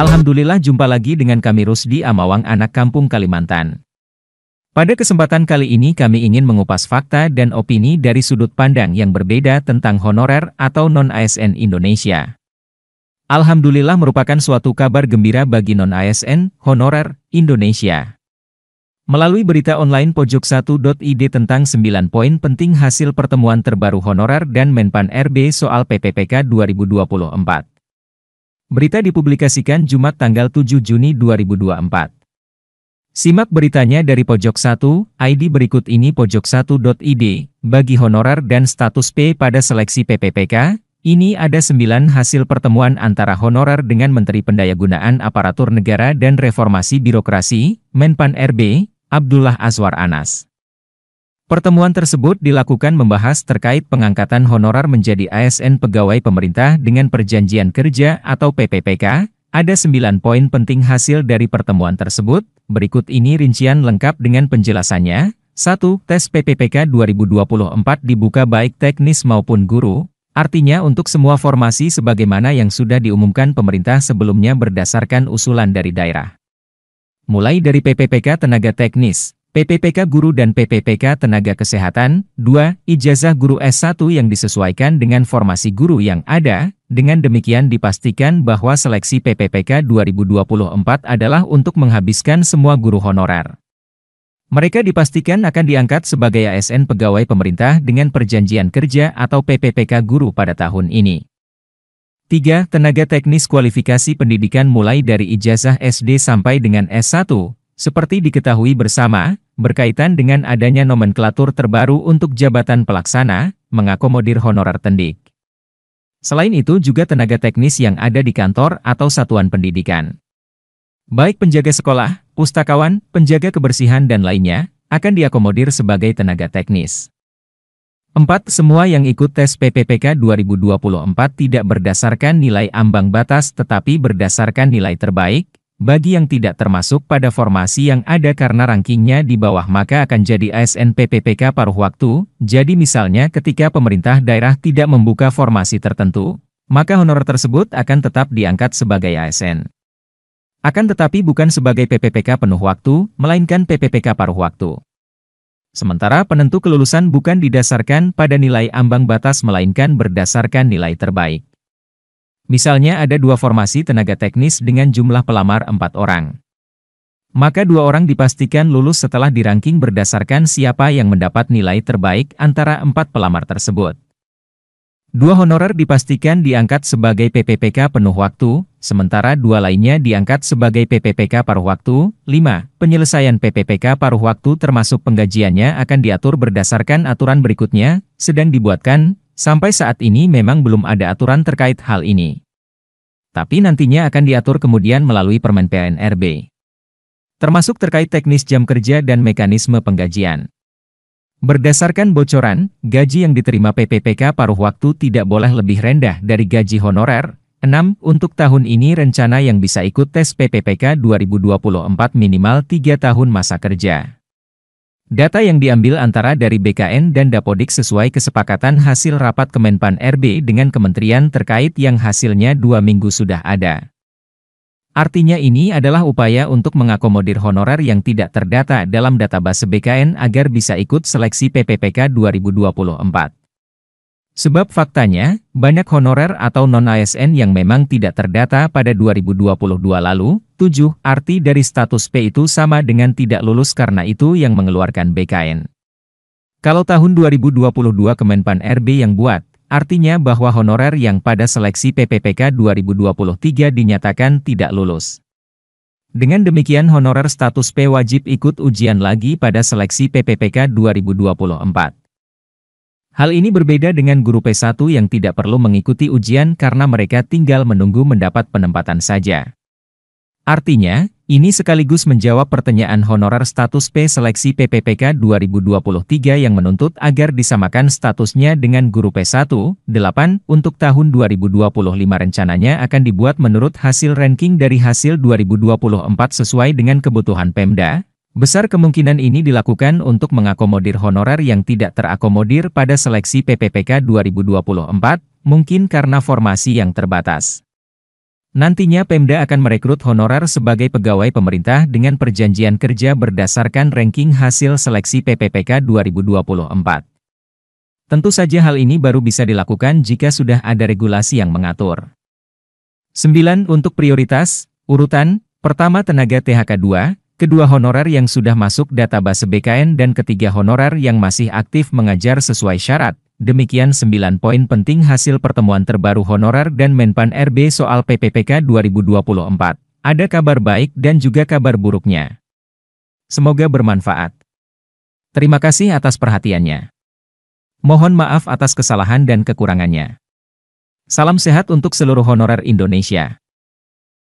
Alhamdulillah jumpa lagi dengan kami Rusdi Amawang anak kampung Kalimantan. Pada kesempatan kali ini kami ingin mengupas fakta dan opini dari sudut pandang yang berbeda tentang honorer atau non-ASN Indonesia. Alhamdulillah merupakan suatu kabar gembira bagi non-ASN, honorer, Indonesia. Melalui berita online pojok1.id tentang 9 poin penting hasil pertemuan terbaru honorer dan Menpan RB soal PPPK 2024. Berita dipublikasikan Jumat tanggal 7 Juni 2024. Simak beritanya dari pojok 1, ID berikut ini pojok1.id, bagi honorar dan status P pada seleksi PPPK, ini ada 9 hasil pertemuan antara honorar dengan Menteri Pendayagunaan Aparatur Negara dan Reformasi Birokrasi, Menpan RB, Abdullah Azwar Anas. Pertemuan tersebut dilakukan membahas terkait pengangkatan honorar menjadi ASN pegawai pemerintah dengan perjanjian kerja atau PPPK. Ada sembilan poin penting hasil dari pertemuan tersebut. Berikut ini rincian lengkap dengan penjelasannya. 1. Tes PPPK 2024 dibuka baik teknis maupun guru, artinya untuk semua formasi sebagaimana yang sudah diumumkan pemerintah sebelumnya berdasarkan usulan dari daerah. Mulai dari PPPK tenaga teknis, PPPK Guru dan PPPK Tenaga Kesehatan, 2. Ijazah Guru S1 yang disesuaikan dengan formasi guru yang ada, dengan demikian dipastikan bahwa seleksi PPPK 2024 adalah untuk menghabiskan semua guru honorer. Mereka dipastikan akan diangkat sebagai ASN pegawai pemerintah dengan perjanjian kerja atau PPPK guru pada tahun ini. 3. Tenaga teknis kualifikasi pendidikan mulai dari ijazah SD sampai dengan S1, seperti diketahui bersama, berkaitan dengan adanya nomenklatur terbaru untuk jabatan pelaksana, mengakomodir honorer tendik. Selain itu juga tenaga teknis yang ada di kantor atau satuan pendidikan. Baik penjaga sekolah, pustakawan, penjaga kebersihan dan lainnya, akan diakomodir sebagai tenaga teknis. 4. Semua yang ikut tes PPPK 2024 tidak berdasarkan nilai ambang batas tetapi berdasarkan nilai terbaik, bagi yang tidak termasuk pada formasi yang ada karena rankingnya di bawah maka akan jadi ASN PPPK paruh waktu, jadi misalnya ketika pemerintah daerah tidak membuka formasi tertentu, maka honorer tersebut akan tetap diangkat sebagai ASN. Akan tetapi bukan sebagai PPPK penuh waktu, melainkan PPPK paruh waktu. Sementara penentu kelulusan bukan didasarkan pada nilai ambang batas melainkan berdasarkan nilai terbaik. Misalnya ada dua formasi tenaga teknis dengan jumlah pelamar empat orang. Maka dua orang dipastikan lulus setelah diranking berdasarkan siapa yang mendapat nilai terbaik antara empat pelamar tersebut. Dua honorer dipastikan diangkat sebagai PPPK penuh waktu, sementara dua lainnya diangkat sebagai PPPK paruh waktu. 5. Penyelesaian PPPK paruh waktu termasuk penggajiannya akan diatur berdasarkan aturan berikutnya, sedang dibuatkan Sampai saat ini memang belum ada aturan terkait hal ini. Tapi nantinya akan diatur kemudian melalui Permen PNRB. Termasuk terkait teknis jam kerja dan mekanisme penggajian. Berdasarkan bocoran, gaji yang diterima PPPK paruh waktu tidak boleh lebih rendah dari gaji honorer. 6. Untuk tahun ini rencana yang bisa ikut tes PPPK 2024 minimal 3 tahun masa kerja. Data yang diambil antara dari BKN dan Dapodik sesuai kesepakatan hasil rapat Kemenpan RB dengan kementerian terkait yang hasilnya dua minggu sudah ada. Artinya ini adalah upaya untuk mengakomodir honorer yang tidak terdata dalam database BKN agar bisa ikut seleksi PPPK 2024. Sebab faktanya, banyak honorer atau non-ASN yang memang tidak terdata pada 2022 lalu, 7, arti dari status P itu sama dengan tidak lulus karena itu yang mengeluarkan BKN. Kalau tahun 2022 Kemenpan RB yang buat, artinya bahwa honorer yang pada seleksi PPPK 2023 dinyatakan tidak lulus. Dengan demikian honorer status P wajib ikut ujian lagi pada seleksi PPPK 2024. Hal ini berbeda dengan guru P1 yang tidak perlu mengikuti ujian karena mereka tinggal menunggu mendapat penempatan saja. Artinya, ini sekaligus menjawab pertanyaan honorer status P seleksi PPPK 2023 yang menuntut agar disamakan statusnya dengan guru P1, 8, untuk tahun 2025 rencananya akan dibuat menurut hasil ranking dari hasil 2024 sesuai dengan kebutuhan Pemda, Besar kemungkinan ini dilakukan untuk mengakomodir honorer yang tidak terakomodir pada seleksi PPPK 2024, mungkin karena formasi yang terbatas. Nantinya Pemda akan merekrut honorer sebagai pegawai pemerintah dengan perjanjian kerja berdasarkan ranking hasil seleksi PPPK 2024. Tentu saja hal ini baru bisa dilakukan jika sudah ada regulasi yang mengatur. 9. Untuk prioritas, urutan, pertama tenaga THK 2, kedua honorer yang sudah masuk database BKN dan ketiga honorer yang masih aktif mengajar sesuai syarat. Demikian 9 poin penting hasil pertemuan terbaru honorer dan Menpan RB soal PPPK 2024. Ada kabar baik dan juga kabar buruknya. Semoga bermanfaat. Terima kasih atas perhatiannya. Mohon maaf atas kesalahan dan kekurangannya. Salam sehat untuk seluruh honorer Indonesia.